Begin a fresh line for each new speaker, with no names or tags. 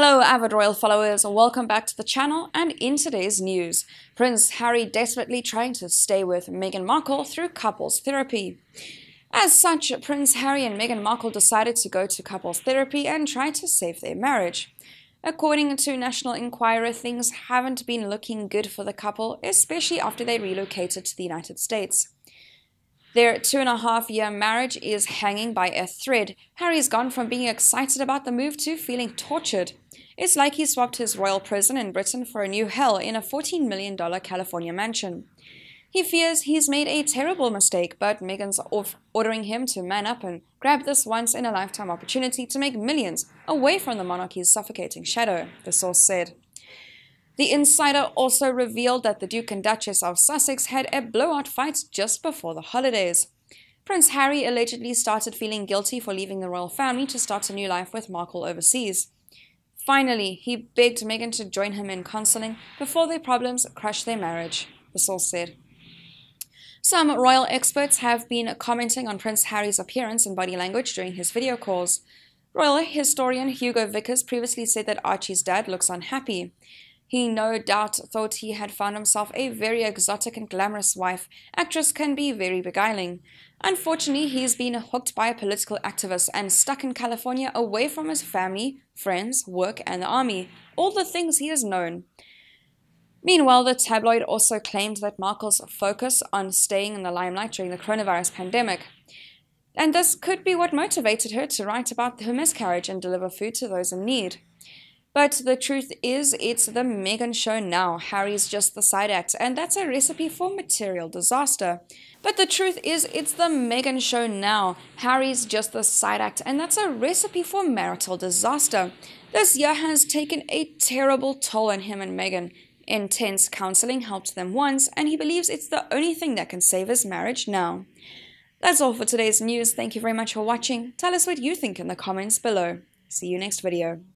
Hello avid royal followers and welcome back to the channel and in today's news, Prince Harry desperately trying to stay with Meghan Markle through couples therapy. As such, Prince Harry and Meghan Markle decided to go to couples therapy and try to save their marriage. According to National Enquirer, things haven't been looking good for the couple, especially after they relocated to the United States. Their two and a half year marriage is hanging by a thread. Harry's gone from being excited about the move to feeling tortured. It's like he swapped his royal prison in Britain for a new hell in a $14 million California mansion. He fears he's made a terrible mistake, but Megan's ordering him to man up and grab this once in a lifetime opportunity to make millions away from the monarchy's suffocating shadow, the source said. The insider also revealed that the Duke and Duchess of Sussex had a blowout fight just before the holidays. Prince Harry allegedly started feeling guilty for leaving the royal family to start a new life with Markle overseas. Finally, he begged Megan to join him in counseling before their problems crushed their marriage, the source said. Some royal experts have been commenting on Prince Harry's appearance and body language during his video calls. Royal historian Hugo Vickers previously said that Archie's dad looks unhappy. He no doubt thought he had found himself a very exotic and glamorous wife. Actress can be very beguiling. Unfortunately, he's been hooked by a political activist and stuck in California away from his family, friends, work, and the army. All the things he has known. Meanwhile, the tabloid also claimed that Markle's focus on staying in the limelight during the coronavirus pandemic. And this could be what motivated her to write about her miscarriage and deliver food to those in need. But the truth is, it's the Meghan show now. Harry's just the side act, and that's a recipe for material disaster. But the truth is, it's the Meghan show now. Harry's just the side act, and that's a recipe for marital disaster. This year has taken a terrible toll on him and Meghan. Intense counseling helped them once, and he believes it's the only thing that can save his marriage now. That's all for today's news. Thank you very much for watching. Tell us what you think in the comments below. See you next video.